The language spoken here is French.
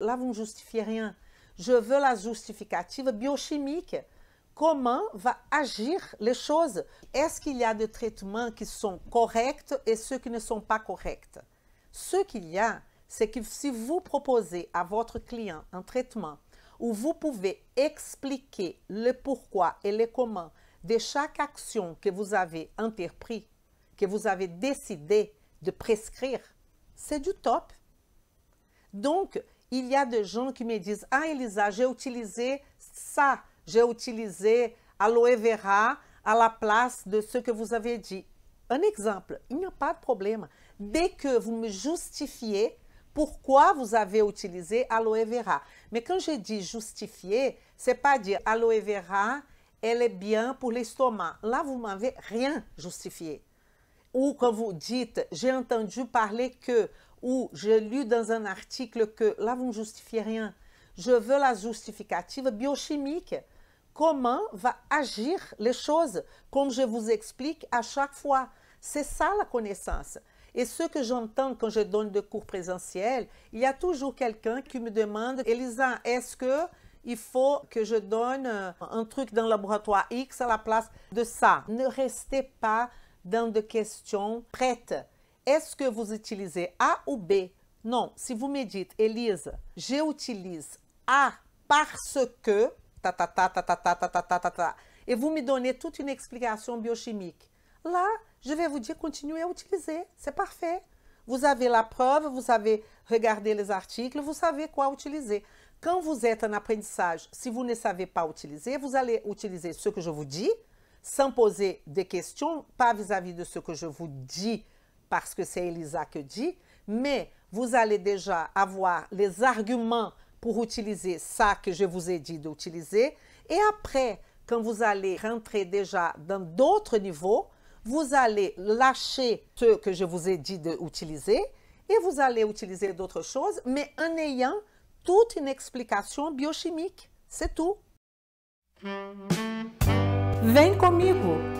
Là, vous ne justifiez rien. Je veux la justificative biochimique. Comment va agir les choses Est-ce qu'il y a des traitements qui sont corrects et ceux qui ne sont pas corrects Ce qu'il y a, c'est que si vous proposez à votre client un traitement où vous pouvez expliquer le pourquoi et le comment de chaque action que vous avez entrepris, que vous avez décidé de prescrire, c'est du top. Donc, il y a des gens qui me disent Ah, Elisa, j'ai utilisé ça, j'ai utilisé aloe vera à la place de ce que vous avez dit. Un exemple, il n'y a pas de problème. Dès que vous me justifiez pourquoi vous avez utilisé aloe vera. Mais quand je dis justifier, c'est pas dire aloe vera, elle est bien pour l'estomac. Là, vous m'avez rien justifié ou quand vous dites, j'ai entendu parler que, ou j'ai lu dans un article que, là, vous ne justifiez rien. Je veux la justificative biochimique. Comment va agir les choses, comme je vous explique à chaque fois. C'est ça la connaissance. Et ce que j'entends quand je donne des cours présentiels, il y a toujours quelqu'un qui me demande, Elisa, est-ce que il faut que je donne euh, un truc dans le laboratoire X à la place de ça. Ne restez pas dans des questions prêtes. Est-ce que vous utilisez A ou B Non, si vous me dites, Elisa, j'utilise A parce que, et vous me donnez toute une explication biochimique. Là, je vais vous dire, continuez à utiliser, c'est parfait. Vous avez la preuve, vous avez regardé les articles, vous savez quoi utiliser. Quand vous êtes en apprentissage, si vous ne savez pas utiliser, vous allez utiliser ce que je vous dis, sans poser des questions, pas vis-à-vis de ce que je vous dis, parce que c'est Elisa que dit, mais vous allez déjà avoir les arguments pour utiliser ça que je vous ai dit d'utiliser. Et après, quand vous allez rentrer déjà dans d'autres niveaux, vous allez lâcher ce que je vous ai dit d'utiliser et vous allez utiliser d'autres choses, mais en ayant toute une explication biochimique. C'est tout. Vem comigo!